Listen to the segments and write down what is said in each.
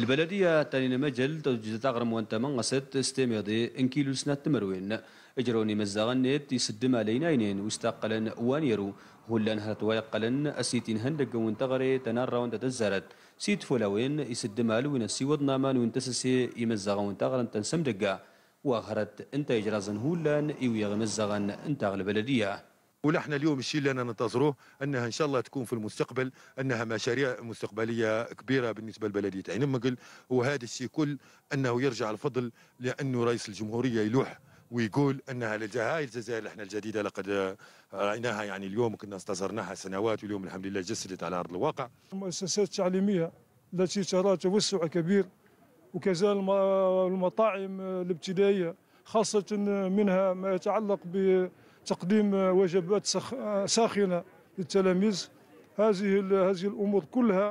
البلدية تاني مجل توجد تغرم وانت من غسد استميضي ان كيلو سنة تمروين اجروني مزاغنيت يسدم علينا اينين واستقلا وانيرو هلان هتويقلن اسيتين هندق وانت غري تنار وانت تزارت سيت فلوين يسدم علوين السيوض نامان وانت سسي يمزاغ وانت غرن تنسم دقا واخرت انت اجرازن هلان يويغ مزاغن انت البلدية ونحن اليوم الشيء اللي أنا ننتظروه أنها إن شاء الله تكون في المستقبل أنها مشاريع مستقبلية كبيرة بالنسبة لبلدية عين مقل وهذا الشيء كل أنه يرجع الفضل لأنه رئيس الجمهورية يلوح ويقول انها هاي الجزائر احنا الجديده لقد رايناها يعني اليوم كنا استظهرناها سنوات واليوم الحمد لله جسدت على ارض الواقع. المؤسسات التعليميه التي ترى توسع كبير وكذلك المطاعم الابتدائيه خاصه منها ما يتعلق ب تقديم وجبات ساخنه للتلاميذ هذه هذه الامور كلها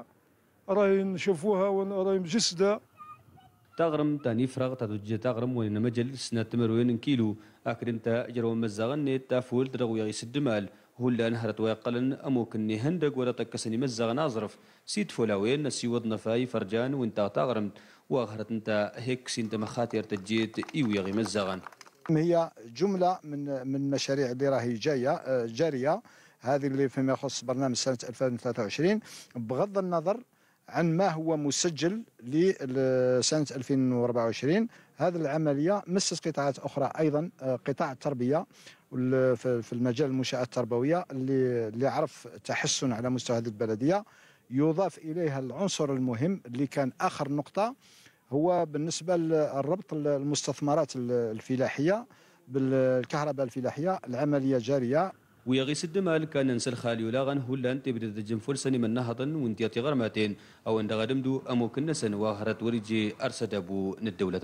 راهي نشوفوها وراهي مجسده تغرم تاني فراغ تدوج تغرم وين مجل سنة تمروين كيلو أكرم تا جرو مزغني تافول درغو يغيس الدمال هلا نهرت ويقلن كني هندق ولا تكسني مزغن أزرف سيد فولاوين وضن فاي فرجان وانتا تغرم واخرت انتا هيك سنت مخاتير تجيت إيو يغي مزغن هي جمله من من المشاريع اللي راهي جايه آه، جاريه هذه اللي فيما يخص برنامج سنه 2023 بغض النظر عن ما هو مسجل لسنه 2024 هذه العمليه مست قطاعات اخرى ايضا آه، قطاع التربيه في المجال المنشات التربويه اللي اللي عرف تحسن على مستوى هذه البلديه يضاف اليها العنصر المهم اللي كان اخر نقطه هو بالنسبه للربط المستثمرات الفلاحيه بالكهرباء الفلاحيه العمليه جاريه ويا غيس الدمال كان نسل خالي ولاغن انت بدات تجم فرسني من نهضن وانتياتي غرماتين او ان غدمدو امو كنسن واهرت وريجي ارسد ابو ندولتان